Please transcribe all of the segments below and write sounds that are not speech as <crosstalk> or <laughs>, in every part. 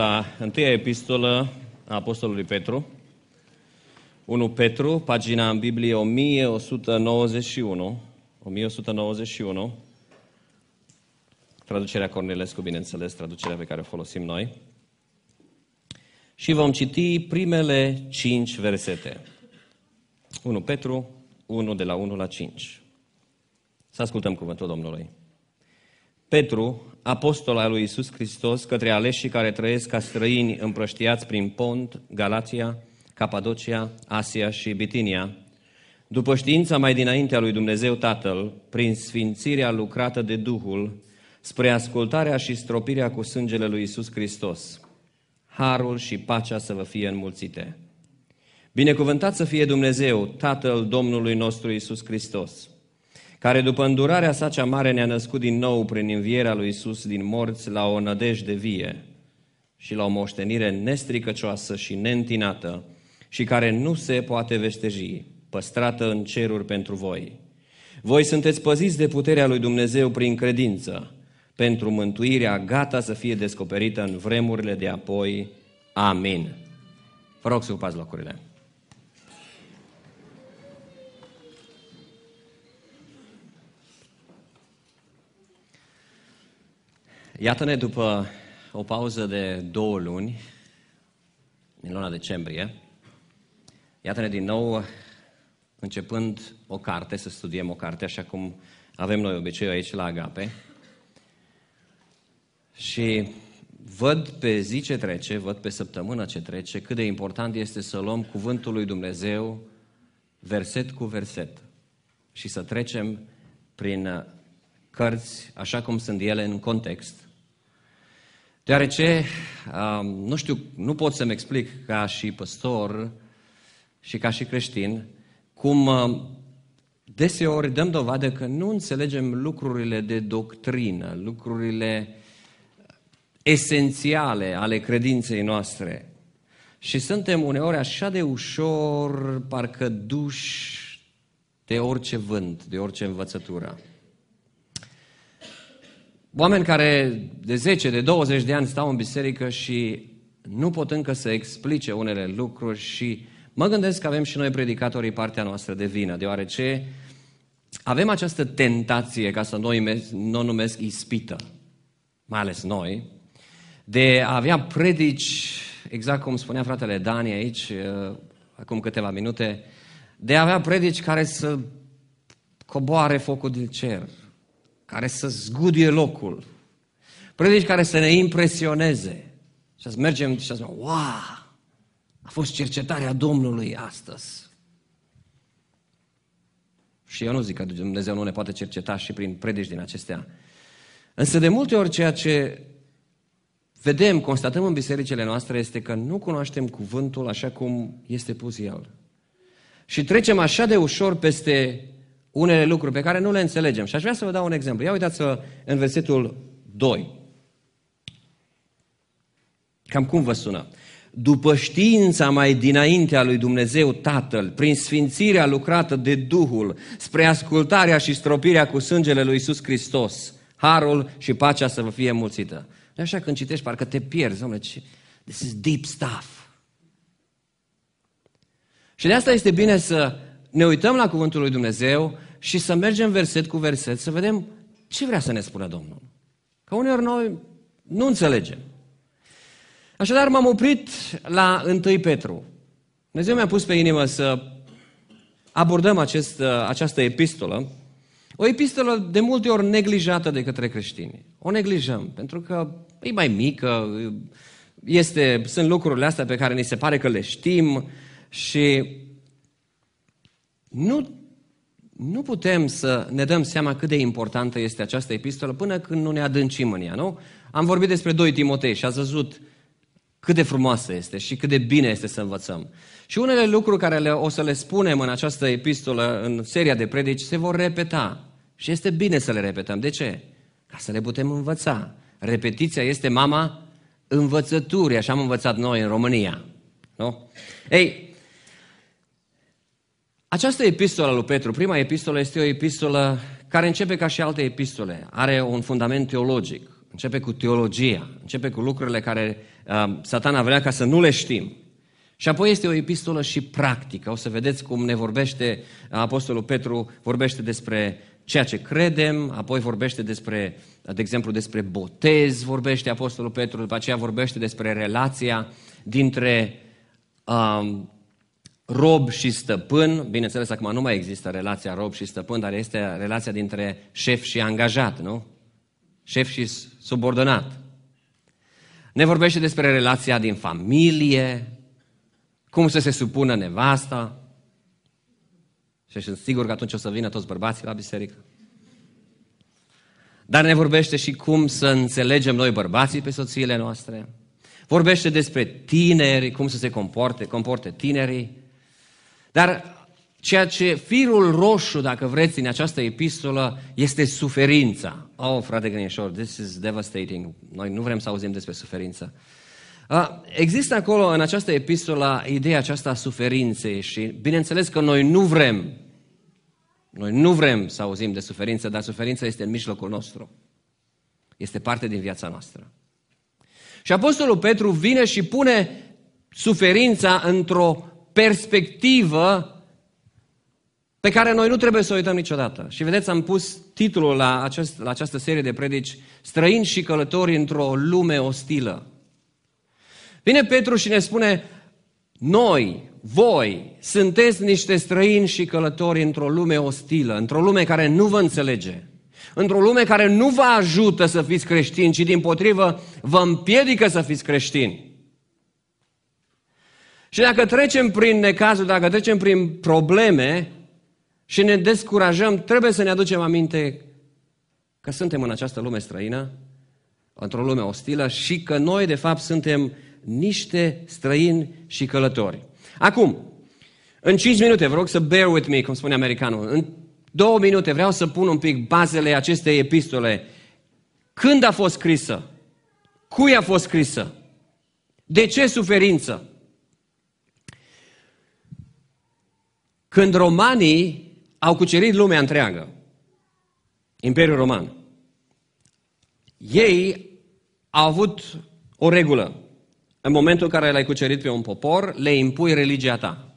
La întâia epistolă a Apostolului Petru, 1 Petru, pagina în Biblie 1191, 1191, traducerea Cornelescu, bineînțeles, traducerea pe care o folosim noi. Și vom citi primele cinci versete. 1 Petru, 1 de la 1 la 5. Să ascultăm cuvântul Domnului. Petru, apostol al lui Isus Hristos către aleșii care trăiesc ca străini împrăștiați prin Pont, Galația, Capadocia, Asia și Bitinia, după știința mai dinaintea lui Dumnezeu Tatăl, prin sfințirea lucrată de Duhul, spre ascultarea și stropirea cu sângele lui Isus Hristos. Harul și pacea să vă fie înmulțite. Binecuvântat să fie Dumnezeu, Tatăl Domnului nostru Isus Hristos, care după îndurarea sa cea mare ne-a născut din nou prin învierea lui Isus din morți la o nădejde vie și la o moștenire nestricăcioasă și neîntinată și care nu se poate veșteji, păstrată în ceruri pentru voi. Voi sunteți păziți de puterea lui Dumnezeu prin credință, pentru mântuirea gata să fie descoperită în vremurile de apoi. Amin. Vă rog să locurile. Iată-ne după o pauză de două luni, din luna decembrie. Iată-ne din nou începând o carte, să studiem o carte, așa cum avem noi obiceiul aici la Agape. Și văd pe zi ce trece, văd pe săptămână ce trece, cât de important este să luăm cuvântul lui Dumnezeu verset cu verset și să trecem prin cărți așa cum sunt ele în context, Deoarece, nu știu, nu pot să-mi explic ca și păstor și ca și creștin, cum deseori dăm dovadă că nu înțelegem lucrurile de doctrină, lucrurile esențiale ale credinței noastre. Și suntem uneori așa de ușor, parcă duși de orice vânt, de orice învățătură. Oameni care de 10, de 20 de ani stau în biserică și nu pot încă să explice unele lucruri și mă gândesc că avem și noi predicatorii partea noastră de vină, deoarece avem această tentație, ca să noi nu o numesc ispită, mai ales noi, de a avea predici, exact cum spunea fratele Dani aici, uh, acum câteva minute, de a avea predici care să coboare focul din cer, care să zguduie locul, predici care să ne impresioneze și să mergem și să zicem, wow, a fost cercetarea Domnului astăzi. Și eu nu zic că Dumnezeu nu ne poate cerceta și prin predici din acestea. Însă de multe ori ceea ce vedem, constatăm în bisericile noastre este că nu cunoaștem cuvântul așa cum este pus el. Și trecem așa de ușor peste unele lucruri pe care nu le înțelegem. Și aș vrea să vă dau un exemplu. Ia uitați-vă în versetul 2. Cam cum vă sună? După știința mai dinaintea lui Dumnezeu Tatăl, prin sfințirea lucrată de Duhul, spre ascultarea și stropirea cu sângele lui Iisus Hristos, harul și pacea să vă fie mulțită. De așa când citești, parcă te pierzi, domnule, ce... this is deep stuff. Și de asta este bine să ne uităm la Cuvântul lui Dumnezeu și să mergem verset cu verset, să vedem ce vrea să ne spună Domnul. Că uneori noi nu înțelegem. Așadar m-am oprit la 1 Petru. Dumnezeu mi-a pus pe inimă să abordăm acest, această epistolă. O epistolă de multe ori neglijată de către creștini. O neglijăm, pentru că e mai mică, este, sunt lucrurile astea pe care ni se pare că le știm și nu, nu putem să ne dăm seama cât de importantă este această epistolă până când nu ne adâncim în ea, nu? Am vorbit despre 2 Timotei și ați văzut cât de frumoasă este și cât de bine este să învățăm. Și unele lucruri care le, o să le spunem în această epistolă, în seria de predici, se vor repeta. Și este bine să le repetăm. De ce? Ca să le putem învăța. Repetiția este mama învățăturii, așa am învățat noi în România. Nu? Ei, această epistolă lui Petru, prima epistolă, este o epistolă care începe ca și alte epistole. Are un fundament teologic, începe cu teologia, începe cu lucrurile care uh, satana vrea ca să nu le știm. Și apoi este o epistolă și practică. O să vedeți cum ne vorbește Apostolul Petru, vorbește despre ceea ce credem, apoi vorbește despre, de exemplu, despre botez, vorbește Apostolul Petru, după aceea vorbește despre relația dintre uh, rob și stăpân, bineînțeles acum nu mai există relația rob și stăpân, dar este relația dintre șef și angajat, nu? Șef și subordonat. Ne vorbește despre relația din familie, cum să se supună nevasta. Și sunt sigur că atunci o să vină toți bărbații la biserică. Dar ne vorbește și cum să înțelegem noi bărbații pe soțiile noastre. Vorbește despre tineri, cum să se comporte, comporte tinerii. Dar ceea ce firul roșu, dacă vreți, în această epistolă este suferința. Oh, frate Grănișor, this is devastating. Noi nu vrem să auzim despre suferință. Există acolo, în această epistolă, ideea aceasta a suferinței și, bineînțeles că noi nu vrem, noi nu vrem să auzim de suferință, dar suferința este în mijlocul nostru. Este parte din viața noastră. Și Apostolul Petru vine și pune suferința într-o perspectivă pe care noi nu trebuie să o uităm niciodată. Și vedeți, am pus titlul la, acest, la această serie de predici, Străini și călători într-o lume ostilă. Vine Petru și ne spune, noi, voi, sunteți niște străini și călători într-o lume ostilă, într-o lume care nu vă înțelege, într-o lume care nu vă ajută să fiți creștini, ci din potrivă vă împiedică să fiți creștini. Și dacă trecem prin necazuri, dacă trecem prin probleme și ne descurajăm, trebuie să ne aducem aminte că suntem în această lume străină, într-o lume ostilă și că noi, de fapt, suntem niște străini și călători. Acum, în 5 minute, vă rog să bear with me, cum spune americanul, în două minute vreau să pun un pic bazele acestei epistole. Când a fost scrisă? Cui a fost scrisă? De ce suferință? când romanii au cucerit lumea întreagă, Imperiul Roman, ei au avut o regulă. În momentul în care l-ai cucerit pe un popor, le impui religia ta.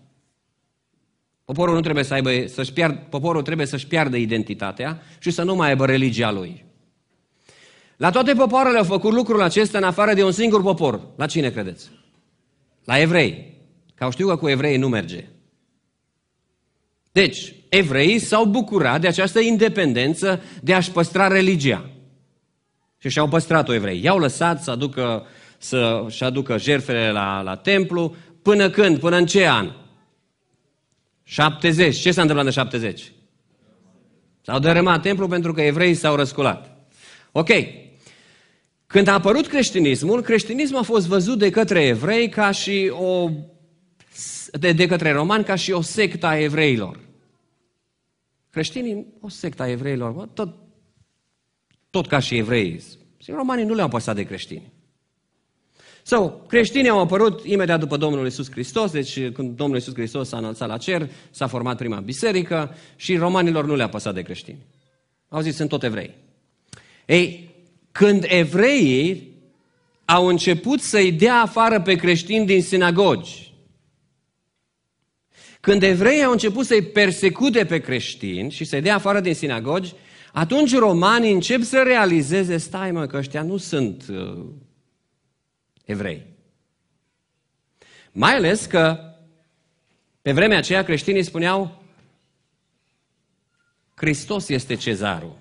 Poporul nu trebuie să aibă, să-și piard, poporul trebuie să-și piardă identitatea și să nu mai aibă religia lui. La toate popoarele au făcut lucrul acesta în afară de un singur popor. La cine credeți? La evrei. Că au știu că cu evrei nu merge. Deci, evreii s-au bucurat de această independență de a-și păstra religia. Și și-au păstrat-o evrei. I-au lăsat să aducă, să, și aducă jertfele la, la templu. Până când? Până în ce an? 70. Ce s-a întâmplat în 70? S-au dărâmat templu pentru că evreii s-au răsculat. Ok. Când a apărut creștinismul, creștinismul a fost văzut de către evrei ca și o de, de către romani ca și o secta a evreilor. Creștinii, o secta evreilor, mă, tot, tot ca și evreii, și Romanii nu le-au păsat de creștini. Sau, so, creștinii au apărut imediat după Domnul Isus Hristos, deci când Domnul Isus Hristos s-a înălțat la cer, s-a format prima biserică și romanilor nu le-a păsat de creștini. Au zis, sunt tot evrei. Ei, când evreii au început să-i dea afară pe creștini din sinagogi, când evreii au început să-i persecute pe creștini și să-i dea afară din sinagogi, atunci romanii încep să realizeze, stai mă, că ăștia nu sunt uh, evrei. Mai ales că pe vremea aceea creștinii spuneau Hristos este cezarul.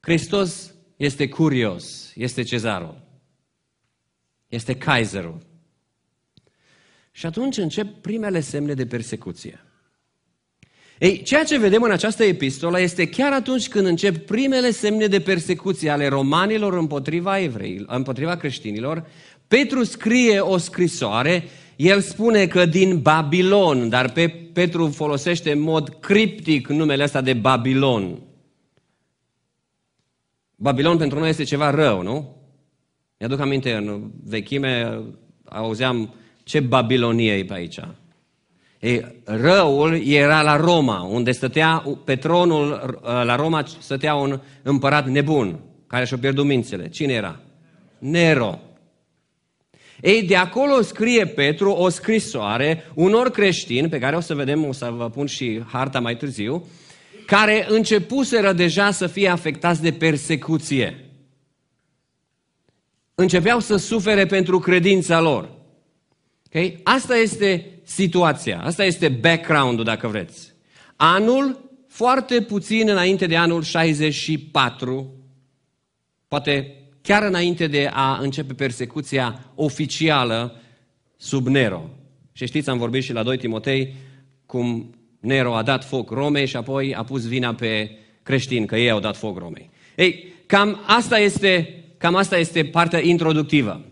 Hristos este curios, este cezarul. Este kaiserul. Și atunci încep primele semne de persecuție. Ei, ceea ce vedem în această epistolă este chiar atunci când încep primele semne de persecuție ale romanilor împotriva, evrei, împotriva creștinilor, Petru scrie o scrisoare, el spune că din Babilon, dar pe Petru folosește în mod criptic numele ăsta de Babilon. Babilon pentru noi este ceva rău, nu? Mi-aduc aminte, în vechime auzeam uh, ce Babilonie e pe aici? E, răul era la Roma, unde stătea pe tronul ă, la Roma stătea un împărat nebun, care și-a pierdut mințele. Cine era? Nero. Ei, de acolo scrie Petru o scrisoare unor creștini, pe care o să vedem, o să vă pun și harta mai târziu, care începuseră deja să fie afectați de persecuție. Începeau să sufere pentru credința lor. Okay? Asta este situația, asta este background-ul, dacă vreți. Anul, foarte puțin înainte de anul 64, poate chiar înainte de a începe persecuția oficială sub Nero. Și știți, am vorbit și la 2 Timotei cum Nero a dat foc Romei și apoi a pus vina pe creștini, că ei au dat foc Romei. Ei, cam asta este, cam asta este partea introductivă.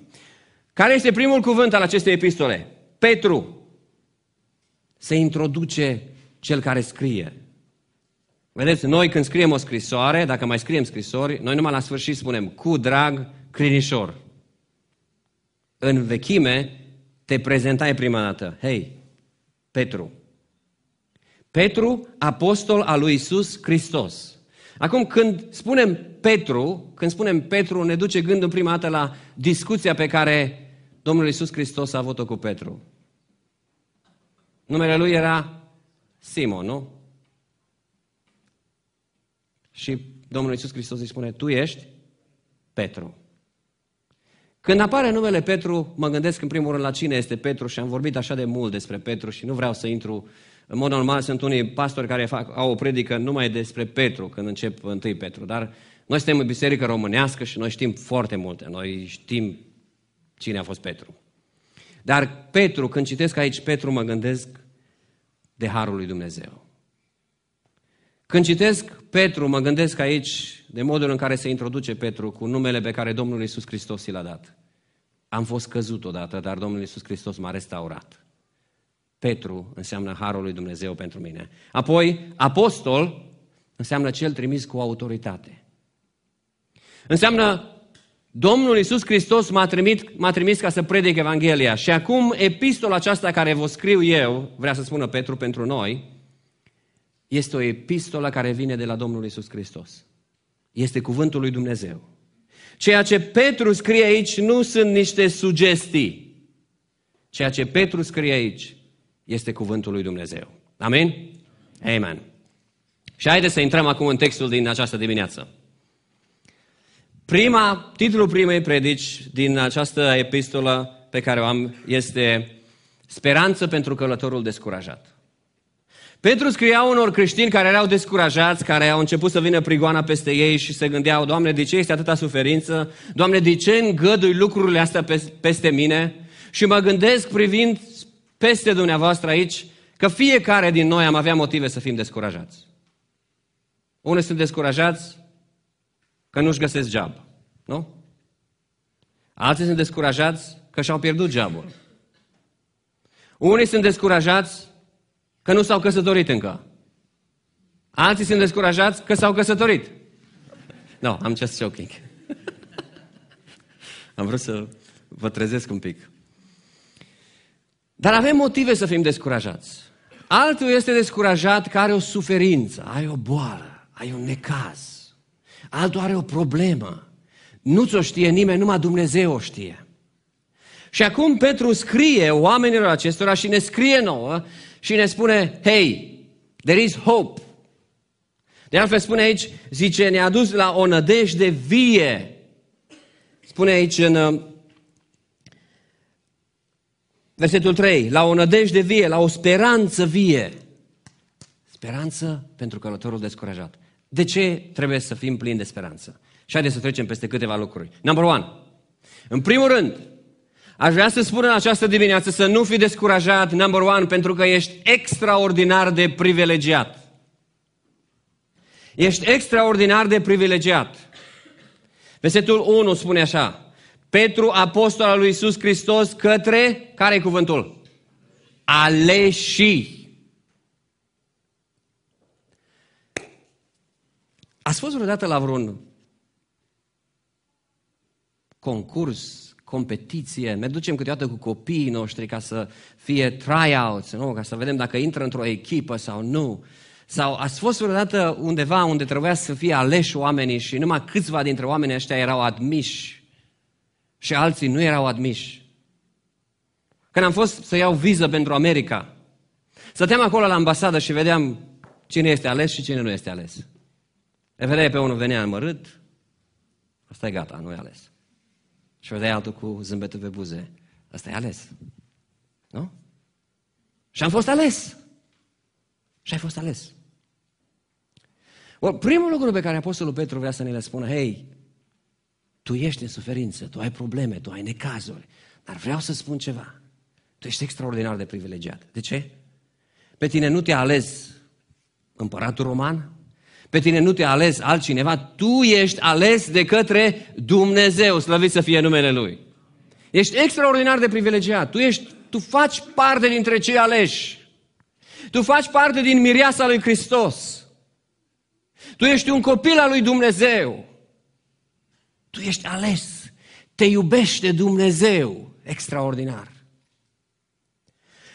Care este primul cuvânt al acestei epistole? Petru. Se introduce cel care scrie. Vedeți, noi când scriem o scrisoare, dacă mai scriem scrisori, noi numai la sfârșit spunem cu drag crinișor. În vechime te prezentai prima dată. Hei, Petru. Petru, apostol al lui Isus Hristos. Acum, când spunem Petru, când spunem Petru, ne duce gândul prima dată la discuția pe care Domnul Iisus Hristos a avut-o cu Petru. Numele lui era Simon, nu? Și Domnul Iisus Hristos îi spune, tu ești Petru. Când apare numele Petru, mă gândesc în primul rând la cine este Petru și am vorbit așa de mult despre Petru și nu vreau să intru. În mod normal sunt unii pastori care fac, au o predică numai despre Petru când încep întâi Petru, dar noi suntem în biserică românească și noi știm foarte multe. Noi știm cine a fost Petru. Dar Petru, când citesc aici Petru, mă gândesc de Harul lui Dumnezeu. Când citesc Petru, mă gândesc aici de modul în care se introduce Petru cu numele pe care Domnul Iisus Hristos i l-a dat. Am fost căzut odată, dar Domnul Iisus Hristos m-a restaurat. Petru înseamnă Harul lui Dumnezeu pentru mine. Apoi, apostol înseamnă cel trimis cu autoritate. Înseamnă Domnul Iisus Hristos m-a, trimis, m-a trimis ca să predic Evanghelia și acum epistola aceasta care vă scriu eu, vrea să spună Petru pentru noi, este o epistolă care vine de la Domnul Iisus Hristos. Este cuvântul lui Dumnezeu. Ceea ce Petru scrie aici nu sunt niște sugestii. Ceea ce Petru scrie aici este cuvântul lui Dumnezeu. Amin? Amen. Și haideți să intrăm acum în textul din această dimineață. Prima, titlul primei predici din această epistolă pe care o am este Speranță pentru călătorul descurajat. Petru scria unor creștini care erau descurajați, care au început să vină prigoana peste ei și se gândeau, Doamne, de ce este atâta suferință? Doamne, de ce îngădui lucrurile astea peste mine? Și mă gândesc privind peste dumneavoastră aici că fiecare din noi am avea motive să fim descurajați. Unii sunt descurajați că nu-și găsesc job. Nu? Alții sunt descurajați că și-au pierdut jobul. Unii sunt descurajați că nu s-au căsătorit încă. Alții sunt descurajați că s-au căsătorit. No, am just joking. <laughs> Am vrut să vă trezesc un pic. Dar avem motive să fim descurajați. Altul este descurajat că are o suferință, ai o boală, ai un necaz altul are o problemă. Nu ți-o știe nimeni, numai Dumnezeu o știe. Și acum Petru scrie oamenilor acestora și ne scrie nouă și ne spune, hei, there is hope. De altfel spune aici, zice, ne-a dus la o nădejde vie. Spune aici în uh, versetul 3, la o nădejde vie, la o speranță vie. Speranță pentru călătorul descurajat. De ce trebuie să fim plini de speranță? Și haideți să trecem peste câteva lucruri. Number one. În primul rând, aș vrea să spun în această dimineață să nu fi descurajat, number one, pentru că ești extraordinar de privilegiat. Ești extraordinar de privilegiat. Versetul 1 spune așa. Petru, apostol al lui Iisus Hristos, către, care e cuvântul? Aleșii. Ați fost vreodată la vreun concurs, competiție, ne ducem câteodată cu copiii noștri ca să fie tryouts, nu? ca să vedem dacă intră într-o echipă sau nu. Sau ați fost vreodată undeva unde trebuia să fie aleși oamenii și numai câțiva dintre oamenii ăștia erau admiși și alții nu erau admiși. Când am fost să iau viză pentru America, stăteam acolo la ambasadă și vedeam cine este ales și cine nu este ales. Le vedeai pe unul venea amărât, asta e gata, nu e ales. Și vedeai altul cu zâmbetul pe buze, asta e ales. Nu? Și am fost ales. Și ai fost ales. Or, primul lucru pe care Apostolul Petru vrea să ne le spună, hei, tu ești în suferință, tu ai probleme, tu ai necazuri, dar vreau să spun ceva. Tu ești extraordinar de privilegiat. De ce? Pe tine nu te-a ales împăratul roman, pe tine nu te-a ales altcineva, tu ești ales de către Dumnezeu, slăvit să fie numele Lui. Ești extraordinar de privilegiat, tu, ești, tu faci parte dintre cei aleși. Tu faci parte din mireasa lui Hristos. Tu ești un copil al lui Dumnezeu. Tu ești ales. Te iubește Dumnezeu. Extraordinar.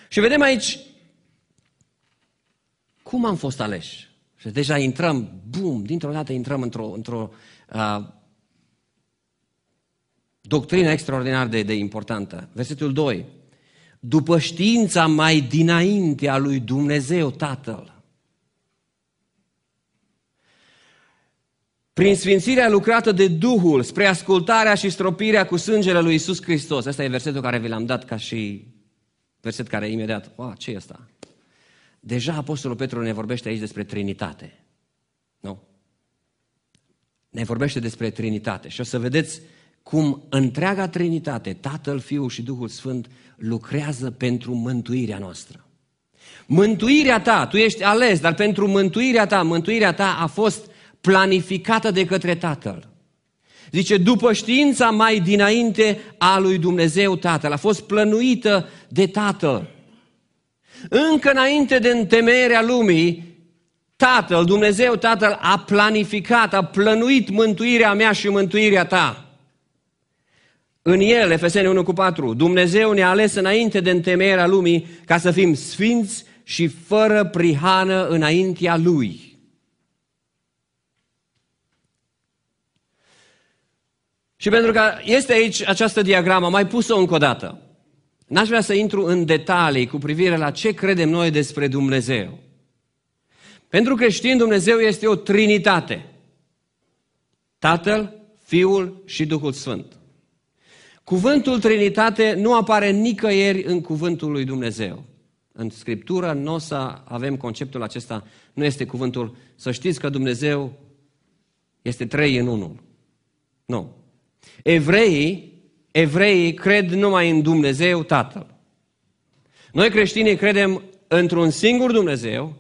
Și vedem aici cum am fost aleși. Și deja intrăm, bum, dintr-o dată intrăm într-o, într uh, doctrină extraordinar de, de importantă. Versetul 2. După știința mai dinainte a lui Dumnezeu Tatăl. Prin sfințirea lucrată de Duhul spre ascultarea și stropirea cu sângele lui Isus Hristos. Asta e versetul care vi l-am dat ca și verset care imediat, o, ce e asta? Deja Apostolul Petru ne vorbește aici despre Trinitate. Nu? Ne vorbește despre Trinitate și o să vedeți cum întreaga Trinitate, Tatăl, Fiul și Duhul Sfânt, lucrează pentru mântuirea noastră. Mântuirea ta, tu ești ales, dar pentru mântuirea ta, mântuirea ta a fost planificată de către Tatăl. Zice, după știința mai dinainte a lui Dumnezeu Tatăl, a fost plănuită de Tatăl. Încă înainte de întemeierea lumii, Tatăl, Dumnezeu Tatăl a planificat, a plănuit mântuirea mea și mântuirea ta. În el, Efeseni 1 cu 4, Dumnezeu ne-a ales înainte de întemeierea lumii ca să fim sfinți și fără prihană înaintea Lui. Și pentru că este aici această diagramă, mai pus-o încă o dată. N-aș vrea să intru în detalii cu privire la ce credem noi despre Dumnezeu. Pentru creștini, Dumnezeu este o trinitate. Tatăl, Fiul și Duhul Sfânt. Cuvântul Trinitate nu apare nicăieri în cuvântul lui Dumnezeu. În Scriptură nu o să avem conceptul acesta, nu este cuvântul să știți că Dumnezeu este trei în unul. Nu. Evreii evreii cred numai în Dumnezeu Tatăl. Noi creștinii credem într-un singur Dumnezeu,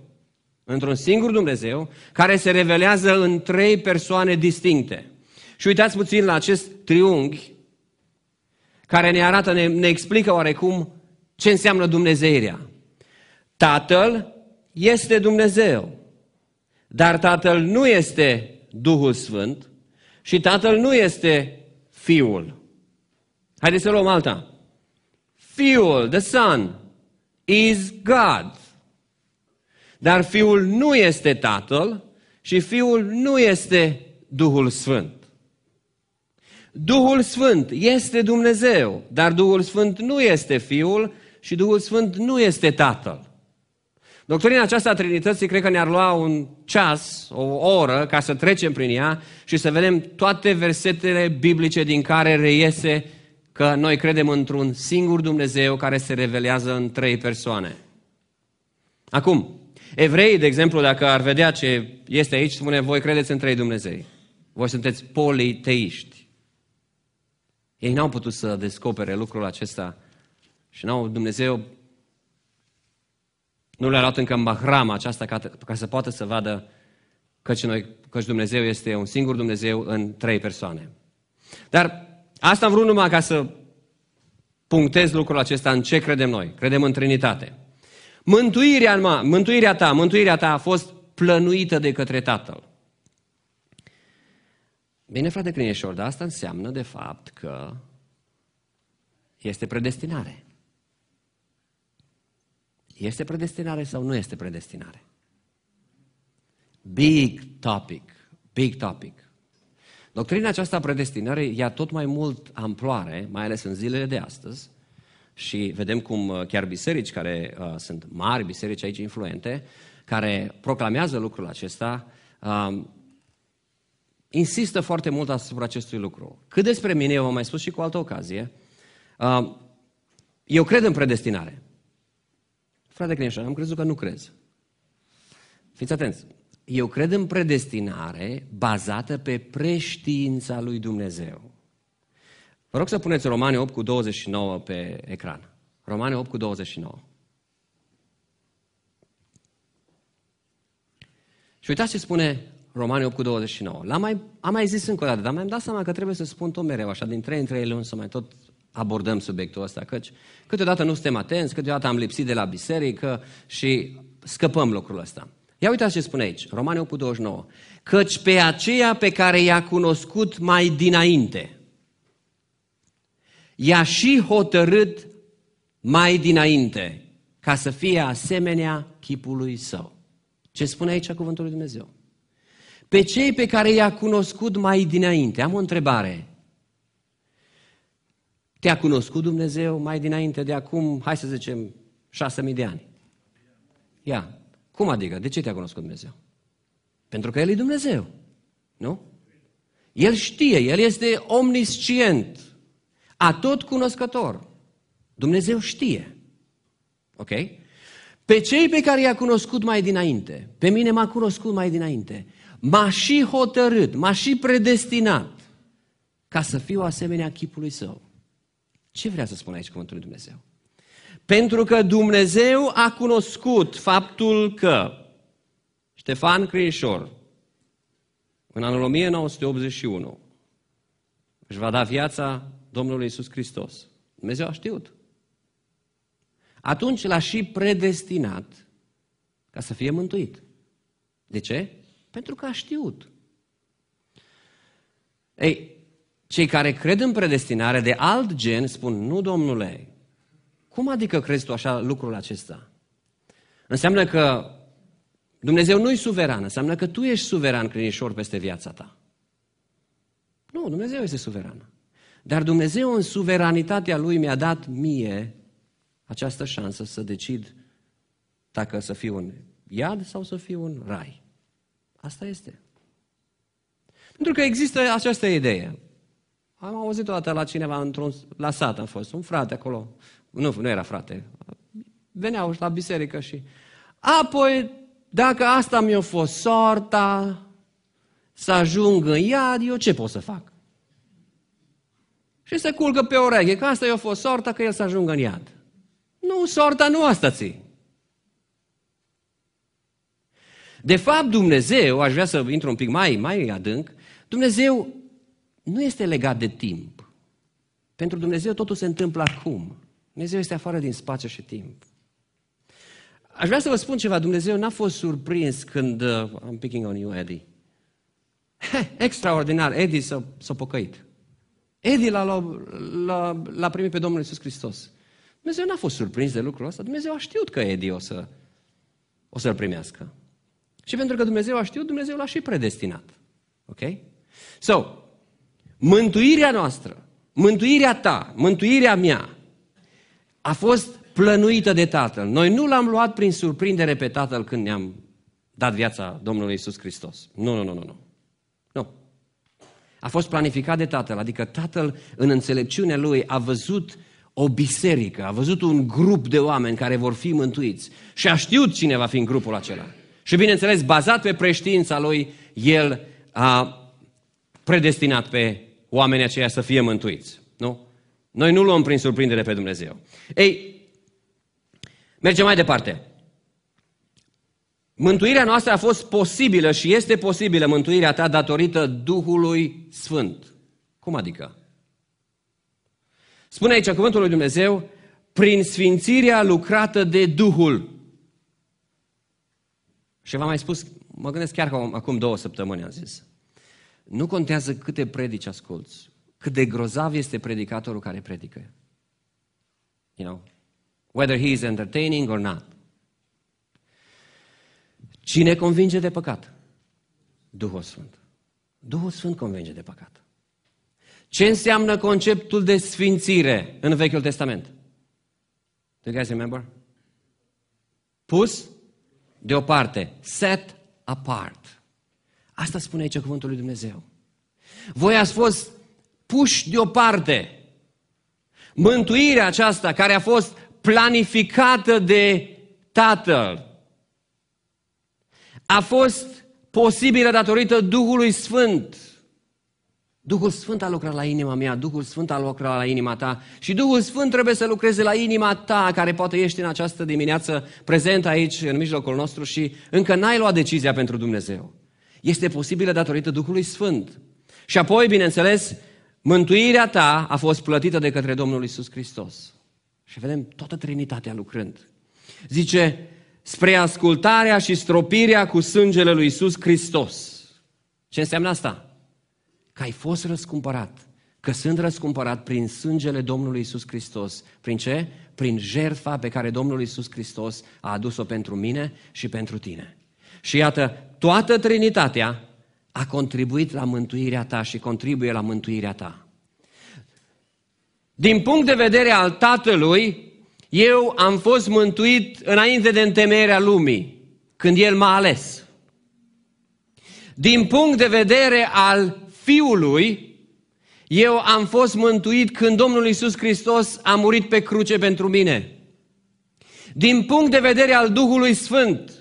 într-un singur Dumnezeu, care se revelează în trei persoane distincte. Și uitați puțin la acest triunghi care ne arată, ne, ne explică oarecum ce înseamnă Dumnezeirea. Tatăl este Dumnezeu, dar Tatăl nu este Duhul Sfânt și Tatăl nu este Fiul. Haideți să luăm alta. Fiul, the Son, is God. Dar Fiul nu este Tatăl și Fiul nu este Duhul Sfânt. Duhul Sfânt este Dumnezeu, dar Duhul Sfânt nu este Fiul și Duhul Sfânt nu este Tatăl. Doctrina aceasta a Trinității cred că ne-ar lua un ceas, o oră, ca să trecem prin ea și să vedem toate versetele biblice din care reiese că noi credem într-un singur Dumnezeu care se revelează în trei persoane. Acum, evreii, de exemplu, dacă ar vedea ce este aici, spune, voi credeți în trei Dumnezei. Voi sunteți politeiști. Ei n-au putut să descopere lucrul acesta și n-au, Dumnezeu nu le-a luat încă în Bahram aceasta ca, ca să poată să vadă căci, noi, căci Dumnezeu este un singur Dumnezeu în trei persoane. Dar Asta am vrut numai ca să punctez lucrul acesta în ce credem noi. Credem în Trinitate. Mântuirea, ma, mântuirea ta, mântuirea ta a fost plănuită de către Tatăl. Bine, frate Crineșor, dar asta înseamnă, de fapt, că este predestinare. Este predestinare sau nu este predestinare? Big topic, big topic. Doctrina aceasta a predestinării ia tot mai mult amploare, mai ales în zilele de astăzi, și vedem cum uh, chiar biserici care uh, sunt mari, biserici aici influente, care proclamează lucrul acesta, uh, insistă foarte mult asupra acestui lucru. Cât despre mine, eu v-am mai spus și cu altă ocazie, uh, eu cred în predestinare. Frate Cneșan, am crezut că nu crezi. Fiți atenți, eu cred în predestinare bazată pe preștiința lui Dumnezeu. Vă rog să puneți Romane 8 cu 29 pe ecran. Romane 8 cu 29. Și uitați ce spune Romane 8 cu 29. L-am mai, am mai zis încă o dată, dar mi-am dat seama că trebuie să spun tot mereu așa, din trei în trei luni să mai tot abordăm subiectul ăsta, căci câteodată nu suntem atenți, câteodată am lipsit de la biserică și scăpăm lucrul ăsta. Ia uitați ce spune aici, Romani 8, 29. Căci pe aceea pe care i-a cunoscut mai dinainte, i-a și hotărât mai dinainte ca să fie asemenea chipului său. Ce spune aici cuvântul lui Dumnezeu? Pe cei pe care i-a cunoscut mai dinainte. Am o întrebare. Te-a cunoscut Dumnezeu mai dinainte de acum, hai să zicem, șase mii de ani? Ia, cum adică? De ce te-a cunoscut Dumnezeu? Pentru că El e Dumnezeu. Nu? El știe, El este omniscient, atot cunoscător. Dumnezeu știe. Ok? Pe cei pe care i-a cunoscut mai dinainte, pe mine m-a cunoscut mai dinainte, m-a și hotărât, m-a și predestinat ca să fiu asemenea chipului său. Ce vrea să spun aici cuvântul lui Dumnezeu? Pentru că Dumnezeu a cunoscut faptul că Ștefan Crișor, în anul 1981, își va da viața Domnului Isus Hristos. Dumnezeu a știut. Atunci l-a și predestinat ca să fie mântuit. De ce? Pentru că a știut. Ei, cei care cred în predestinare de alt gen spun, nu domnule, cum adică crezi tu așa lucrul acesta? Înseamnă că Dumnezeu nu-i suveran, înseamnă că tu ești suveran crinișor peste viața ta. Nu, Dumnezeu este suveran. Dar Dumnezeu în suveranitatea Lui mi-a dat mie această șansă să decid dacă să fiu un iad sau să fiu un rai. Asta este. Pentru că există această idee. Am auzit o dată la cineva, într-un, la sat am fost, un frate acolo, nu, nu era frate, veneau la biserică și... Apoi, dacă asta mi-a fost sorta, să ajung în iad, eu ce pot să fac? Și se culcă pe oreche, că asta i-a fost sorta, că el să ajungă în iad. Nu, sorta nu asta ții. De fapt, Dumnezeu, aș vrea să intru un pic mai, mai adânc, Dumnezeu nu este legat de timp. Pentru Dumnezeu totul se întâmplă acum. Dumnezeu este afară din spațiu și timp. Aș vrea să vă spun ceva. Dumnezeu n-a fost surprins când... Uh, I'm picking on you, Eddie. He, extraordinar. Eddie s-a, s-a pocăit. Eddie l-a, l-a, l-a primit pe Domnul Iisus Hristos. Dumnezeu n-a fost surprins de lucrul ăsta. Dumnezeu a știut că Eddie o, să, o să-l primească. Și pentru că Dumnezeu a știut, Dumnezeu l-a și predestinat. Ok? So, mântuirea noastră, mântuirea ta, mântuirea mea, a fost plănuită de Tatăl. Noi nu l-am luat prin surprindere pe Tatăl când ne-am dat viața Domnului Isus Hristos. Nu, nu, nu, nu, nu. Nu. A fost planificat de Tatăl, adică Tatăl în înțelepciunea lui a văzut o biserică, a văzut un grup de oameni care vor fi mântuiți și a știut cine va fi în grupul acela. Și bineînțeles, bazat pe preștiința lui, el a predestinat pe oamenii aceia să fie mântuiți. Nu? Noi nu luăm prin surprindere pe Dumnezeu. Ei, mergem mai departe. Mântuirea noastră a fost posibilă și este posibilă mântuirea ta datorită Duhului Sfânt. Cum adică? Spune aici cuvântul lui Dumnezeu, prin sfințirea lucrată de Duhul. Și v-am mai spus, mă gândesc chiar că acum două săptămâni am zis, nu contează câte predici asculți, cât de grozav este predicatorul care predică. You know, whether he is entertaining or not. Cine convinge de păcat? Duhul Sfânt. Duhul Sfânt convinge de păcat. Ce înseamnă conceptul de sfințire în Vechiul Testament? Do you guys remember? Pus deoparte. Set apart. Asta spune aici cuvântul lui Dumnezeu. Voi ați fost puși deoparte. Mântuirea aceasta care a fost planificată de Tatăl a fost posibilă datorită Duhului Sfânt. Duhul Sfânt a lucrat la inima mea, Duhul Sfânt a lucrat la inima ta și Duhul Sfânt trebuie să lucreze la inima ta, care poate ești în această dimineață prezent aici, în mijlocul nostru și încă n-ai luat decizia pentru Dumnezeu. Este posibilă datorită Duhului Sfânt. Și apoi, bineînțeles, Mântuirea ta a fost plătită de către Domnul Isus Hristos. Și vedem toată Trinitatea lucrând. Zice, spre ascultarea și stropirea cu sângele lui Isus Hristos. Ce înseamnă asta? Că ai fost răscumpărat, că sunt răscumpărat prin sângele Domnului Isus Hristos. Prin ce? Prin jertfa pe care Domnul Isus Hristos a adus-o pentru mine și pentru tine. Și iată, toată Trinitatea a contribuit la mântuirea ta și contribuie la mântuirea ta. Din punct de vedere al Tatălui, eu am fost mântuit înainte de întemeierea lumii, când El m-a ales. Din punct de vedere al Fiului, eu am fost mântuit când Domnul Isus Hristos a murit pe cruce pentru mine. Din punct de vedere al Duhului Sfânt,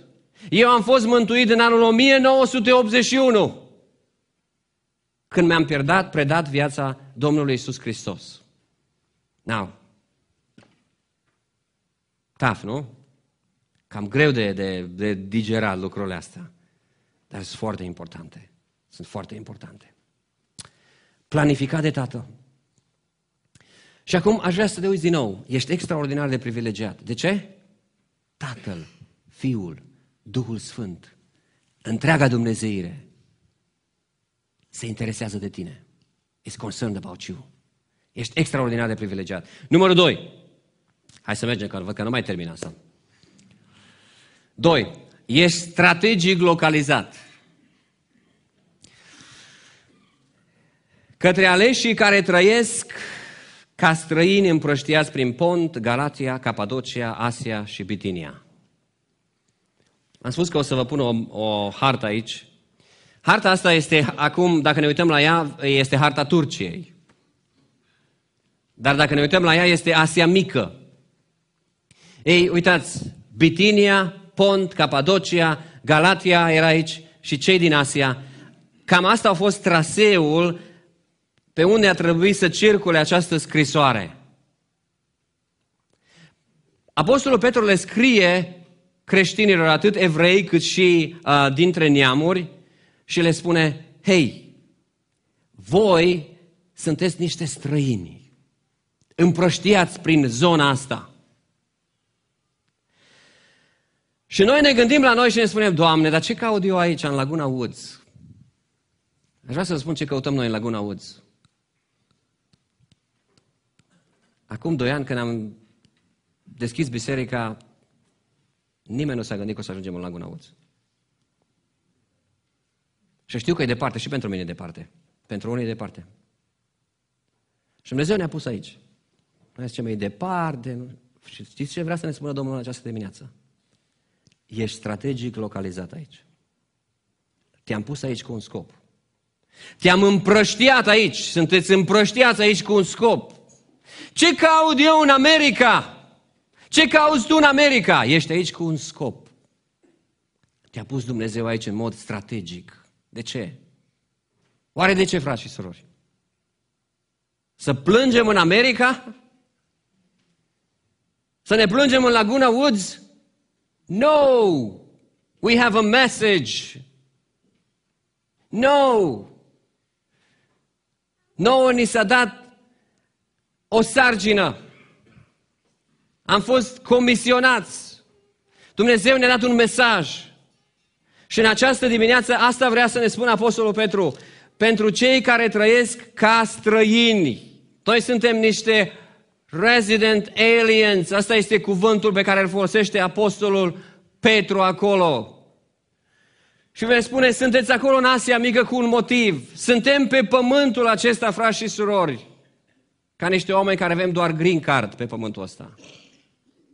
eu am fost mântuit în anul 1981 când mi-am pierdat, predat viața Domnului Isus Hristos. Now, tough, nu? Cam greu de, de, de digerat lucrurile astea, dar sunt foarte importante. Sunt foarte importante. Planificat de Tatăl. Și acum aș vrea să te uiți din nou. Ești extraordinar de privilegiat. De ce? Tatăl, Fiul, Duhul Sfânt, întreaga Dumnezeire, se interesează de tine. Is concerned about you. Ești extraordinar de privilegiat. Numărul 2. Hai să mergem, că văd că nu mai termin asta. 2. Ești strategic localizat. Către aleșii care trăiesc ca străini împrăștiați prin Pont, Galatia, Capadocia, Asia și Bitinia. Am spus că o să vă pun o, o hartă aici Harta asta este acum, dacă ne uităm la ea, este harta Turciei. Dar dacă ne uităm la ea, este Asia Mică. Ei, uitați, Bitinia, Pont, Capadocia, Galatia era aici și cei din Asia. Cam asta a fost traseul pe unde a trebuit să circule această scrisoare. Apostolul Petru le scrie creștinilor, atât evrei cât și uh, dintre neamuri, și le spune, hei, voi sunteți niște străini, împrăștiați prin zona asta. Și noi ne gândim la noi și ne spunem, Doamne, dar ce caut eu aici, în Laguna Woods? Aș vrea să vă spun ce căutăm noi în Laguna Woods. Acum doi ani, când am deschis biserica, nimeni nu s-a gândit că o să ajungem în Laguna Woods. Și știu că e departe, și pentru mine e departe. Pentru unii e departe. Și Dumnezeu ne-a pus aici. Noi zicem, e departe. Și știți ce vrea să ne spună Domnul în această dimineață? Ești strategic localizat aici. Te-am pus aici cu un scop. Te-am împrăștiat aici. Sunteți împrăștiați aici cu un scop. Ce caut eu în America? Ce cauți tu în America? Ești aici cu un scop. Te-a pus Dumnezeu aici în mod strategic. De ce? Oare de ce, frați și surori? Să plângem în America? Să ne plângem în Laguna Woods? No! We have a message. No! Nouă ni s-a dat o sarcină. Am fost comisionați. Dumnezeu ne-a dat un mesaj. Și în această dimineață asta vrea să ne spună Apostolul Petru. Pentru cei care trăiesc ca străini. Noi suntem niște resident aliens. Asta este cuvântul pe care îl folosește Apostolul Petru acolo. Și vă spune, sunteți acolo în Asia Mică cu un motiv. Suntem pe pământul acesta, frați și surori, ca niște oameni care avem doar green card pe pământul ăsta.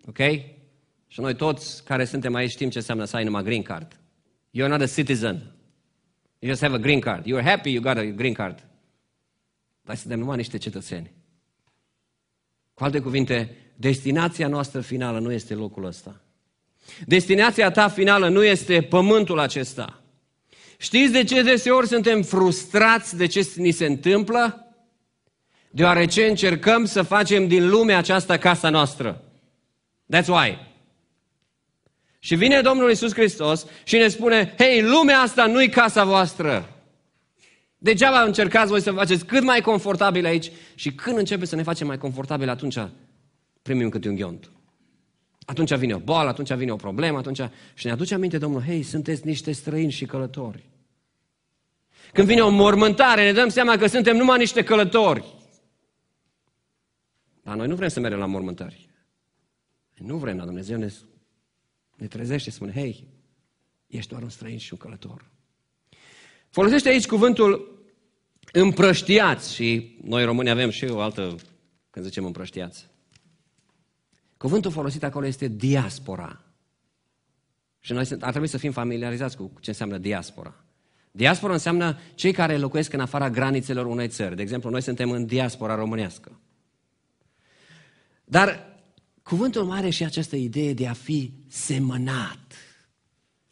Ok? Și noi toți care suntem aici știm ce înseamnă să ai numai green card. You're not a citizen. You just have a green card. You're happy you got a green card. Dar suntem numai niște cetățeni. Cu alte cuvinte, destinația noastră finală nu este locul ăsta. Destinația ta finală nu este pământul acesta. Știți de ce deseori suntem frustrați de ce ni se întâmplă? Deoarece încercăm să facem din lumea aceasta casa noastră. That's why. Și vine Domnul Isus Hristos și ne spune, hei, lumea asta nu-i casa voastră. Degeaba încercați voi să vă faceți cât mai confortabil aici și când începe să ne facem mai confortabil, atunci primim câte un ghiont. Atunci vine o boală, atunci vine o problemă, atunci... Și ne aduce aminte Domnul, hei, sunteți niște străini și călători. Când vine o mormântare, ne dăm seama că suntem numai niște călători. Dar noi nu vrem să mergem la mormântări. Nu vrem, la Dumnezeu ne ne trezește, spune, hei, ești doar un străin și un călător. Folosește aici cuvântul împrăștiați și noi români avem și o altă, când zicem împrăștiați. Cuvântul folosit acolo este diaspora. Și noi ar trebui să fim familiarizați cu ce înseamnă diaspora. Diaspora înseamnă cei care locuiesc în afara granițelor unei țări. De exemplu, noi suntem în diaspora românească. Dar cuvântul mare și această idee de a fi semănat,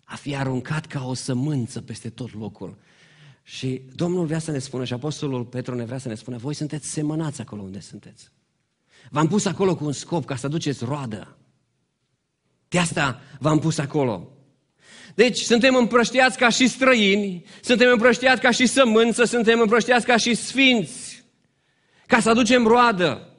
a fi aruncat ca o sămânță peste tot locul. Și Domnul vrea să ne spună și Apostolul Petru ne vrea să ne spună, voi sunteți semănați acolo unde sunteți. V-am pus acolo cu un scop ca să duceți roadă. De asta v-am pus acolo. Deci suntem împrăștiați ca și străini, suntem împrăștiați ca și sămânță, suntem împrăștiați ca și sfinți, ca să aducem roadă.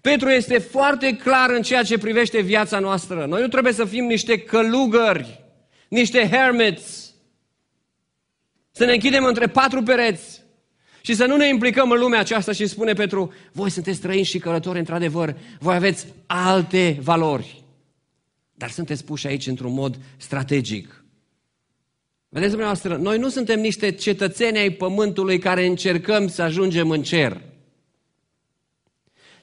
Petru este foarte clar în ceea ce privește viața noastră. Noi nu trebuie să fim niște călugări, niște hermits, să ne închidem între patru pereți și să nu ne implicăm în lumea aceasta și spune Petru, voi sunteți străini și călători într-adevăr, voi aveți alte valori, dar sunteți puși aici într-un mod strategic. Vedeți dumneavoastră, noi nu suntem niște cetățeni ai pământului care încercăm să ajungem în cer.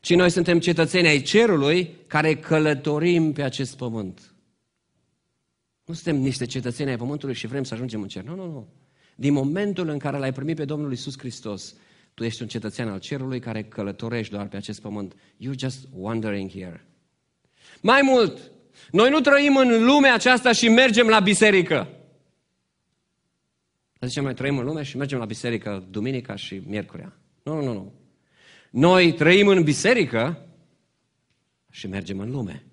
Și noi suntem cetățeni ai cerului care călătorim pe acest pământ. Nu suntem niște cetățeni ai pământului și vrem să ajungem în cer. Nu, nu, nu. Din momentul în care l-ai primit pe Domnul Isus Hristos, tu ești un cetățean al cerului care călătorești doar pe acest pământ. You're just wandering here. Mai mult, noi nu trăim în lumea aceasta și mergem la biserică. Să zicem, noi trăim în lume și mergem la biserică duminica și miercurea. Nu, nu, nu, nu. Noi trăim în biserică și mergem în lume.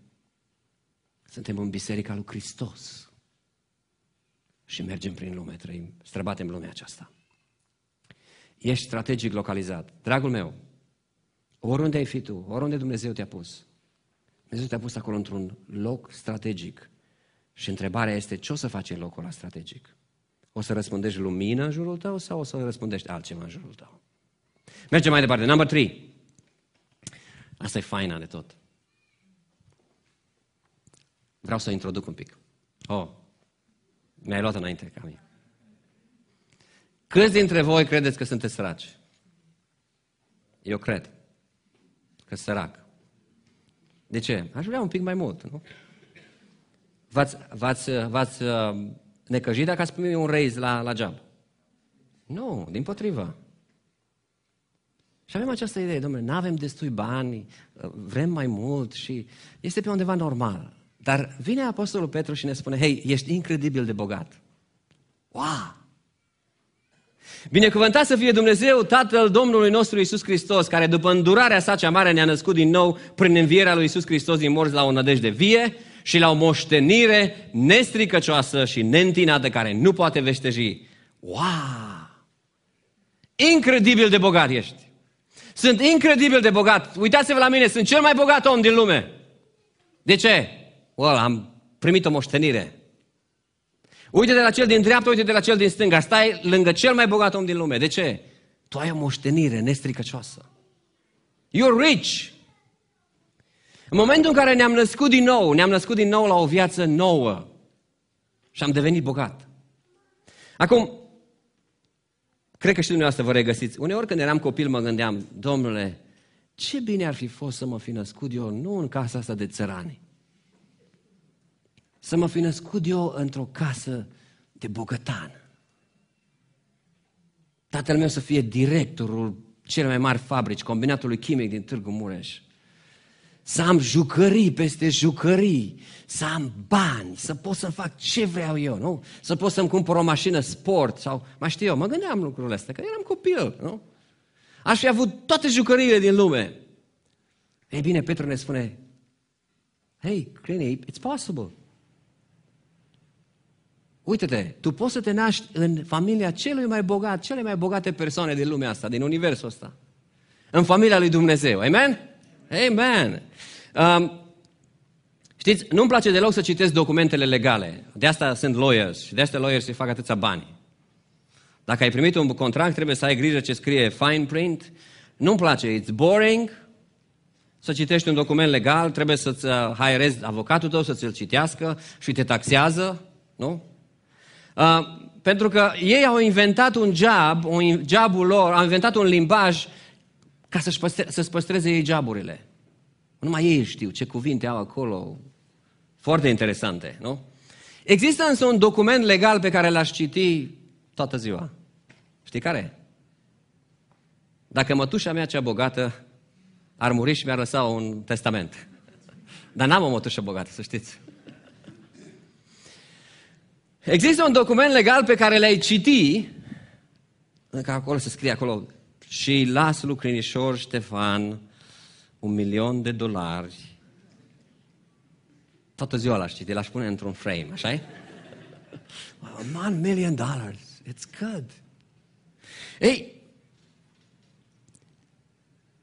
Suntem în biserica lui Hristos și mergem prin lume, trăim, străbatem lumea aceasta. Ești strategic localizat. Dragul meu, oriunde ai fi tu, oriunde Dumnezeu te-a pus, Dumnezeu te-a pus acolo într-un loc strategic. Și întrebarea este ce o să faci în locul ăla strategic? O să răspundești lumină în jurul tău sau o să răspundești altceva în jurul tău? Mergem mai departe. Number 3. Asta e faina de tot. Vreau să o introduc un pic. Oh, mi-ai luat înainte, Camie. Câți dintre voi credeți că sunteți săraci? Eu cred că sărac. De ce? Aș vrea un pic mai mult, nu? V-ați, v-ați, v-ați uh, necăjit dacă ați primit un raise la, la job? Nu, din potrivă. Și avem această idee, domnule, nu avem destui bani, vrem mai mult și este pe undeva normal. Dar vine Apostolul Petru și ne spune, hei, ești incredibil de bogat. Wow! Binecuvântat să fie Dumnezeu, Tatăl Domnului nostru Isus Hristos, care după îndurarea sa cea mare ne-a născut din nou prin învierea lui Isus Hristos din morți la o nădejde vie și la o moștenire nestricăcioasă și neîntinată care nu poate veșteji. Wow! Incredibil de bogat ești! Sunt incredibil de bogat. Uitați-vă la mine, sunt cel mai bogat om din lume. De ce? O, am primit o moștenire. Uite de la cel din dreapta, uite de la cel din stânga. Stai lângă cel mai bogat om din lume. De ce? Tu ai o moștenire nestricăcioasă. You're rich. În momentul în care ne-am născut din nou, ne-am născut din nou la o viață nouă și am devenit bogat. Acum, Cred că și dumneavoastră vă regăsiți. Uneori când eram copil mă gândeam, domnule, ce bine ar fi fost să mă fi născut eu nu în casa asta de țărani. Să mă fi născut eu într-o casă de bogătan. Tatăl meu să fie directorul cele mai mari fabrici, combinatului chimic din Târgu Mureș să am jucării peste jucării, să am bani, să pot să fac ce vreau eu, nu? Să pot să-mi cumpăr o mașină sport sau, mai știu eu, mă gândeam lucrurile astea, că eram copil, nu? Aș fi avut toate jucăriile din lume. Ei bine, Petru ne spune, hey, Cline, it's possible. Uite-te, tu poți să te naști în familia celui mai bogat, cele mai bogate persoane din lumea asta, din universul ăsta. În familia lui Dumnezeu. Amen? Amen! Um, știți, nu-mi place deloc să citesc documentele legale. De asta sunt lawyers și de asta lawyers se fac atâția bani. Dacă ai primit un contract, trebuie să ai grijă ce scrie fine print. Nu-mi place, it's boring. Să citești un document legal, trebuie să-ți hairezi uh, avocatul tău să-ți-l citească și te taxează, nu? Uh, pentru că ei au inventat un job, un, jobul lor, au inventat un limbaj ca să-și păstre, să păstreze ei geaburile. Numai ei știu ce cuvinte au acolo. Foarte interesante, nu? Există însă un document legal pe care l-aș citi toată ziua. Știi care? Dacă mătușa mea cea bogată ar muri și mi-ar lăsa un testament. Dar n-am o mătușă bogată, să știți. Există un document legal pe care l-ai citi, că acolo se scrie acolo și îi las lui Crinișor Ștefan un milion de dolari toată ziua l-aș citi, l-aș pune într-un frame, așa A <laughs> One million dollars, it's good. Ei,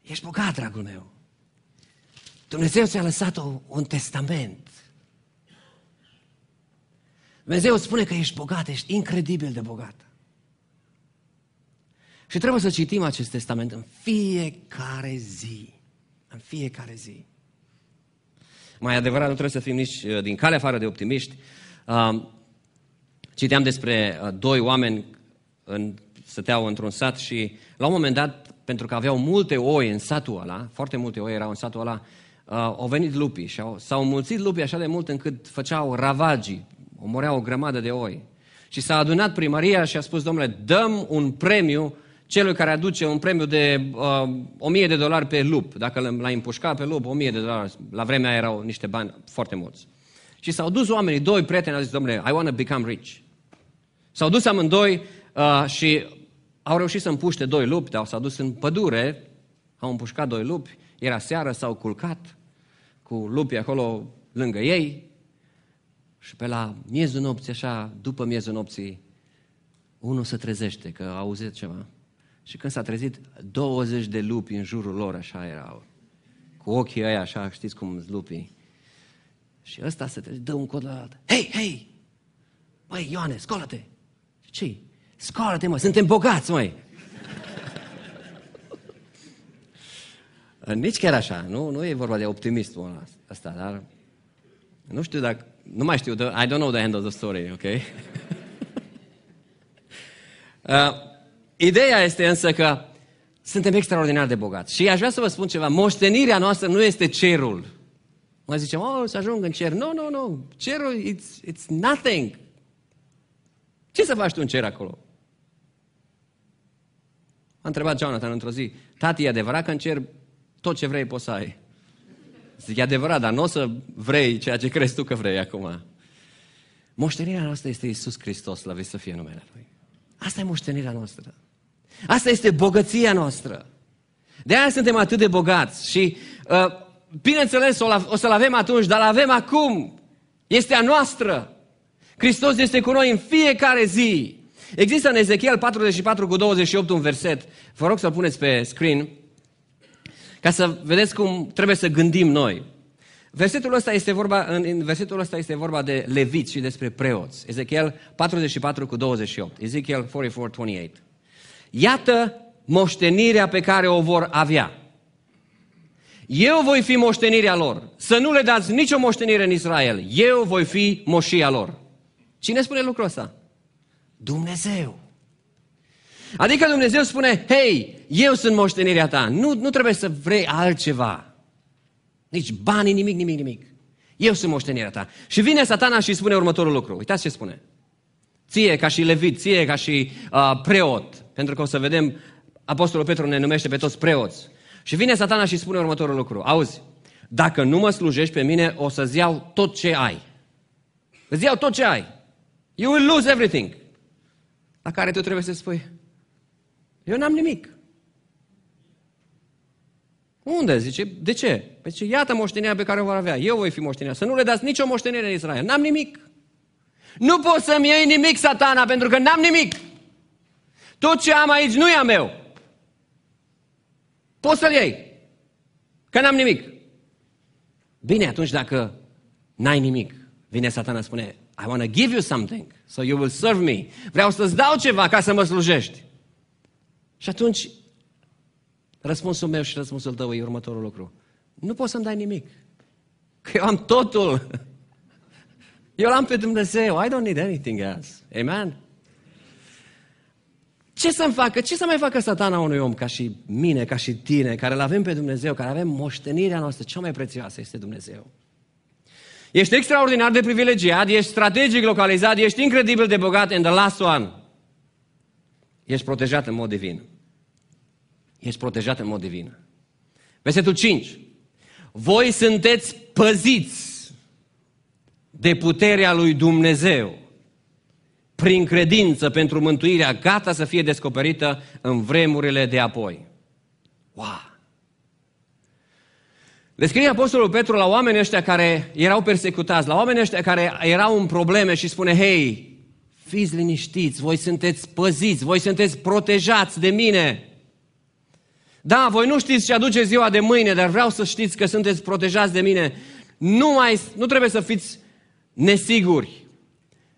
ești bogat, dragul meu. Dumnezeu ți-a lăsat o, un testament. Dumnezeu spune că ești bogat, ești incredibil de bogat. Și trebuie să citim acest testament în fiecare zi. În fiecare zi. Mai adevărat, nu trebuie să fim nici uh, din cale afară de optimiști. Um, citeam despre uh, doi oameni în, stăteau într-un sat și la un moment dat, pentru că aveau multe oi în satul ăla, foarte multe oi erau în satul ăla, uh, au venit lupii și au, s-au mulțit lupii așa de mult încât făceau ravagii, omoreau o grămadă de oi. Și s-a adunat primăria și a spus, domnule, dăm un premiu celui care aduce un premiu de uh, 1000 de dolari pe lup. Dacă l-a împușcat pe lup, 1000 de dolari. La vremea erau niște bani foarte mulți. Și s-au dus oamenii, doi prieteni, au zis, domnule, I want to become rich. S-au dus amândoi uh, și au reușit să împuște doi lupi, dar s-au dus în pădure, au împușcat doi lupi, era seară, s-au culcat cu lupii acolo lângă ei și pe la miezul nopții, așa, după miezul nopții, unul se trezește că a auzit ceva. Și când s-a trezit, 20 de lupi în jurul lor, așa erau. Cu ochii ăia, așa, știți cum sunt lupii. Și ăsta se trezit dă un cod la altă. Hei, hei! Băi, Ioane, scoală-te! ce Scoală-te, mă, suntem bogați, măi! Nici chiar așa, nu, nu e vorba de optimistul ăsta, dar nu știu dacă, nu mai știu, I don't know the end of the story, ok? <laughs> uh, Ideea este însă că suntem extraordinar de bogați. Și aș vrea să vă spun ceva. Moștenirea noastră nu este cerul. Mai zicem, oh, să ajung în cer. Nu, no, nu, no, nu. No. Cerul, it's, it's nothing. Ce să faci tu în cer acolo? A întrebat Jonathan într-o zi, tati, e adevărat că în cer tot ce vrei poți să ai? Zic, e adevărat, dar nu o să vrei ceea ce crezi tu că vrei acum. Moștenirea noastră este Isus Hristos, la să fie numele Lui. Asta e moștenirea noastră. Asta este bogăția noastră. De aia suntem atât de bogați și, uh, bineînțeles, o, o să-l avem atunci, dar l-avem acum. Este a noastră. Hristos este cu noi în fiecare zi. Există în Ezechiel 44 cu 28 un verset. Vă rog să-l puneți pe screen ca să vedeți cum trebuie să gândim noi. Versetul ăsta este vorba, în versetul ăsta este vorba de leviți și despre preoți. Ezechiel 44 cu 28. Ezechiel 44, 28. Iată moștenirea pe care o vor avea. Eu voi fi moștenirea lor. Să nu le dați nicio moștenire în Israel. Eu voi fi moșia lor. Cine spune lucrul ăsta? Dumnezeu. Adică Dumnezeu spune, hei, eu sunt moștenirea ta. Nu, nu trebuie să vrei altceva. Nici bani, nimic, nimic, nimic. Eu sunt moștenirea ta. Și vine satana și spune următorul lucru. Uitați ce spune. Ție ca și levit, ție ca și uh, preot, pentru că o să vedem, Apostolul Petru ne numește pe toți preoți. Și vine satana și spune următorul lucru. Auzi, dacă nu mă slujești pe mine, o să-ți iau tot ce ai. Îți iau tot ce ai. You will lose everything. La care tu trebuie să spui, eu n-am nimic. Unde? Zice, de ce? Păi zice, iată moștenirea pe care o vor avea. Eu voi fi moștenirea. Să nu le dați nicio moștenire în Israel. N-am nimic. Nu poți să-mi iei nimic, satana, pentru că n-am nimic. Tot ce am aici nu e a meu. Poți să-l iei. Că n-am nimic. Bine, atunci dacă n-ai nimic, vine satana spune, I want to give you something, so you will serve me. Vreau să-ți dau ceva ca să mă slujești. Și atunci, răspunsul meu și răspunsul tău e următorul lucru. Nu poți să-mi dai nimic. Că eu am totul. <laughs> Eu l-am pe Dumnezeu. I don't need anything else. Amen? Ce să-mi facă? Ce să mai facă satana unui om ca și mine, ca și tine, care îl avem pe Dumnezeu, care avem moștenirea noastră, cea mai prețioasă este Dumnezeu. Ești extraordinar de privilegiat, ești strategic localizat, ești incredibil de bogat, în the last one. Ești protejat în mod divin. Ești protejat în mod divin. Versetul 5. Voi sunteți păziți de puterea lui Dumnezeu prin credință pentru mântuirea gata să fie descoperită în vremurile de apoi. Wow! Le scrie Apostolul Petru la oamenii ăștia care erau persecutați, la oamenii ăștia care erau în probleme și spune, hei, fiți liniștiți, voi sunteți păziți, voi sunteți protejați de mine. Da, voi nu știți ce aduce ziua de mâine, dar vreau să știți că sunteți protejați de mine. Nu, mai, nu trebuie să fiți nesiguri.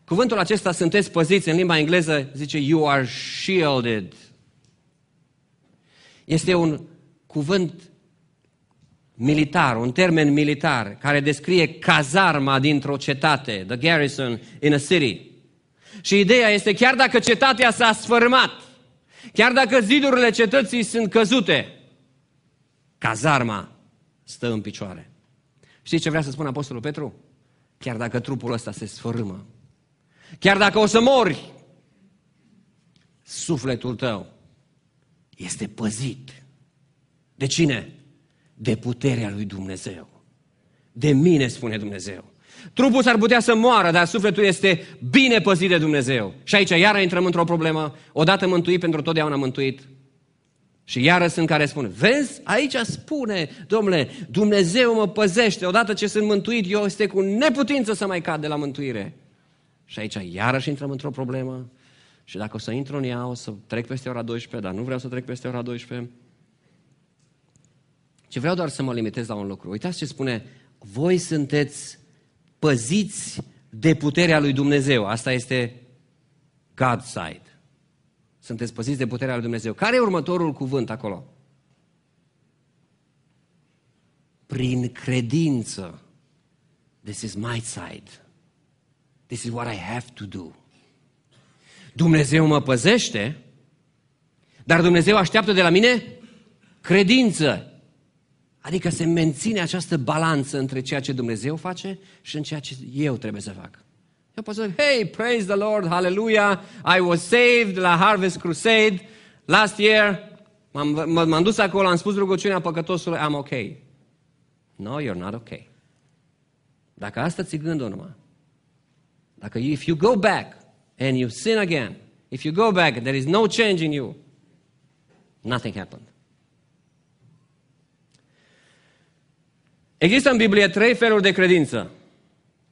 Cuvântul acesta sunteți păziți în limba engleză, zice you are shielded. Este un cuvânt militar, un termen militar care descrie cazarma dintr-o cetate, the garrison in a city. Și ideea este chiar dacă cetatea s-a sfârmat, chiar dacă zidurile cetății sunt căzute, cazarma stă în picioare. Știți ce vrea să spună Apostolul Petru? Chiar dacă trupul ăsta se sfărâmă, Chiar dacă o să mori, sufletul tău este păzit. De cine? De puterea lui Dumnezeu. De mine, spune Dumnezeu. Trupul s-ar putea să moară, dar sufletul este bine păzit de Dumnezeu. Și aici iară intrăm într-o problemă. Odată mântuit, pentru totdeauna mântuit. Și iară sunt care spun, vezi, aici spune, domnule, Dumnezeu mă păzește, odată ce sunt mântuit, eu este cu neputință să mai cad de la mântuire. Și aici iarăși intrăm într-o problemă și dacă o să intru în ea, o să trec peste ora 12, dar nu vreau să trec peste ora 12. Ce vreau doar să mă limitez la un lucru. Uitați ce spune, voi sunteți păziți de puterea lui Dumnezeu. Asta este God side. Sunteți păziți de puterea lui Dumnezeu. Care e următorul cuvânt acolo? Prin credință. This is my side. This is what I have to do. Dumnezeu mă păzește, dar Dumnezeu așteaptă de la mine credință. Adică se menține această balanță între ceea ce Dumnezeu face și în ceea ce eu trebuie să fac. Eu pot să zic, hey, praise the Lord, hallelujah, I was saved la Harvest Crusade last year, m-am, m-am dus acolo, am spus rugăciunea păcătosului, I'm ok. No, you're not ok. Dacă asta ți gândul numai, dacă if you go back and you sin again, if you go back and there is no change in you, nothing happened. Există în Biblie trei feluri de credință.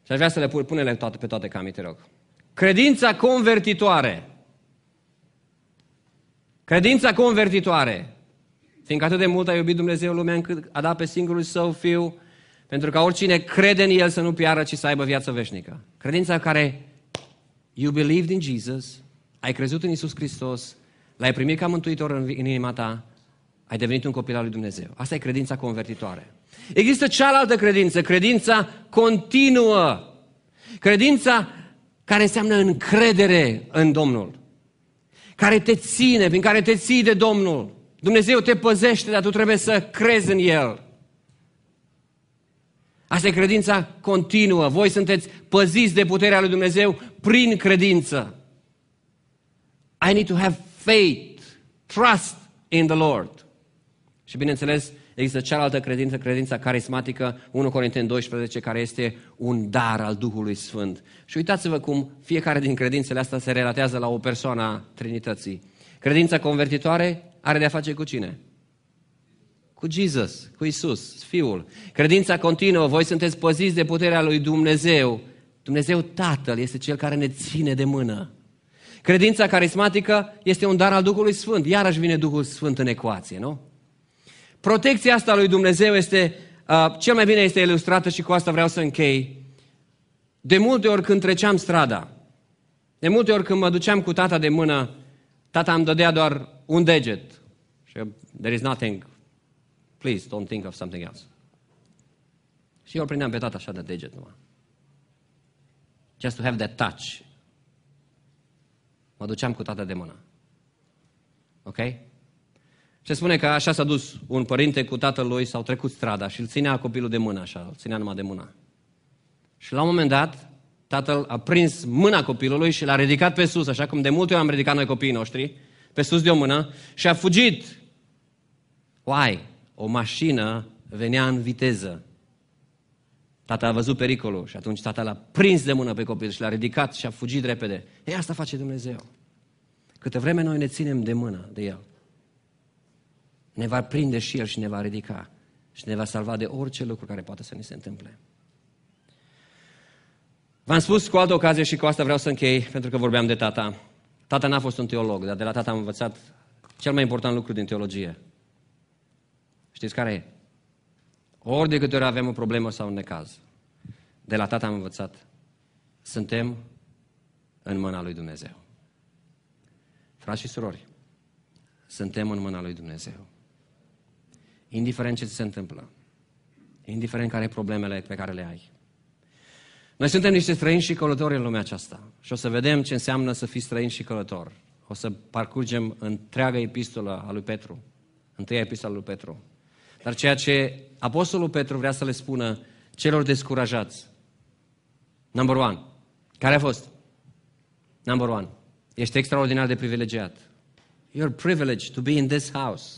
Și aș vrea să le pune le toate, pe toate camii, te rog. Credința convertitoare. Credința convertitoare. Fiindcă atât de mult a iubit Dumnezeu lumea încât a dat pe singurul său fiu pentru ca oricine crede în El să nu piară, ci să aibă viață veșnică. Credința care you believed in Jesus, ai crezut în Isus Hristos, l-ai primit ca mântuitor în, în inima ta, ai devenit un copil al lui Dumnezeu. Asta e credința convertitoare. Există cealaltă credință, credința continuă. Credința care înseamnă încredere în Domnul. Care te ține, prin care te ții de Domnul. Dumnezeu te păzește, dar tu trebuie să crezi în El. Asta e credința continuă. Voi sunteți păziți de puterea lui Dumnezeu prin credință. I need to have faith, trust in the Lord. Și bineînțeles, există cealaltă credință, credința carismatică, 1 Corinteni 12, care este un dar al Duhului Sfânt. Și uitați-vă cum fiecare din credințele astea se relatează la o persoană a Trinității. Credința convertitoare are de-a face cu cine? cu Jesus, cu Isus, Fiul. Credința continuă, voi sunteți păziți de puterea lui Dumnezeu. Dumnezeu Tatăl este Cel care ne ține de mână. Credința carismatică este un dar al Duhului Sfânt. Iarăși vine Duhul Sfânt în ecuație, nu? Protecția asta lui Dumnezeu este, uh, cel mai bine este ilustrată și cu asta vreau să închei. De multe ori când treceam strada, de multe ori când mă duceam cu tata de mână, tata îmi dădea doar un deget. Și there is nothing Please, don't think of something else. Și eu îl prindeam pe tata așa de deget numai. Just to have that touch. Mă duceam cu tata de mână. Ok? Se spune că așa s-a dus un părinte cu tatăl lui, s-au trecut strada și îl ținea copilul de mână așa, îl ținea numai de mână. Și la un moment dat, tatăl a prins mâna copilului și l-a ridicat pe sus, așa cum de multe ori am ridicat noi copiii noștri, pe sus de o mână și a fugit. Why? o mașină venea în viteză. Tata a văzut pericolul și atunci tata l-a prins de mână pe copil și l-a ridicat și a fugit repede. E asta face Dumnezeu. Câte vreme noi ne ținem de mână de El, ne va prinde și El și ne va ridica și ne va salva de orice lucru care poate să ne se întâmple. V-am spus cu altă ocazie și cu asta vreau să închei, pentru că vorbeam de tata. Tata n-a fost un teolog, dar de la tata am învățat cel mai important lucru din teologie. Știți care e? Ori de câte ori avem o problemă sau un necaz, de la tata am învățat, suntem în mâna lui Dumnezeu. Frați și surori, suntem în mâna lui Dumnezeu. Indiferent ce se întâmplă, indiferent care problemele pe care le ai. Noi suntem niște străini și călători în lumea aceasta și o să vedem ce înseamnă să fii străin și călător. O să parcurgem întreaga epistolă a lui Petru, întâia a lui Petru. Dar ceea ce Apostolul Petru vrea să le spună celor descurajați. Number one. Care a fost? Number one. Ești extraordinar de privilegiat. You're privileged to be in this house.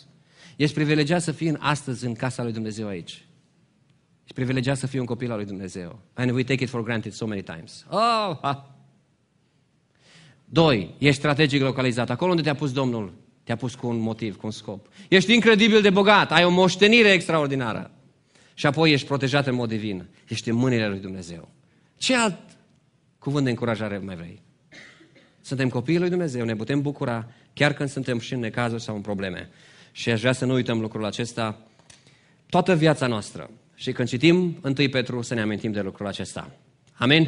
Ești privilegiat să fii în astăzi în casa lui Dumnezeu aici. Ești privilegiat să fii un copil al lui Dumnezeu. And we take it for granted so many times. Oh, ha. Doi, ești strategic localizat. Acolo unde te-a pus Domnul, te-a pus cu un motiv, cu un scop. Ești incredibil de bogat, ai o moștenire extraordinară. Și apoi ești protejat în mod divin. Ești în mâinile lui Dumnezeu. Ce alt cuvânt de încurajare mai vrei? Suntem copiii lui Dumnezeu, ne putem bucura chiar când suntem și în necazuri sau în probleme. Și aș vrea să nu uităm lucrul acesta toată viața noastră. Și când citim întâi Petru, să ne amintim de lucrul acesta. Amen.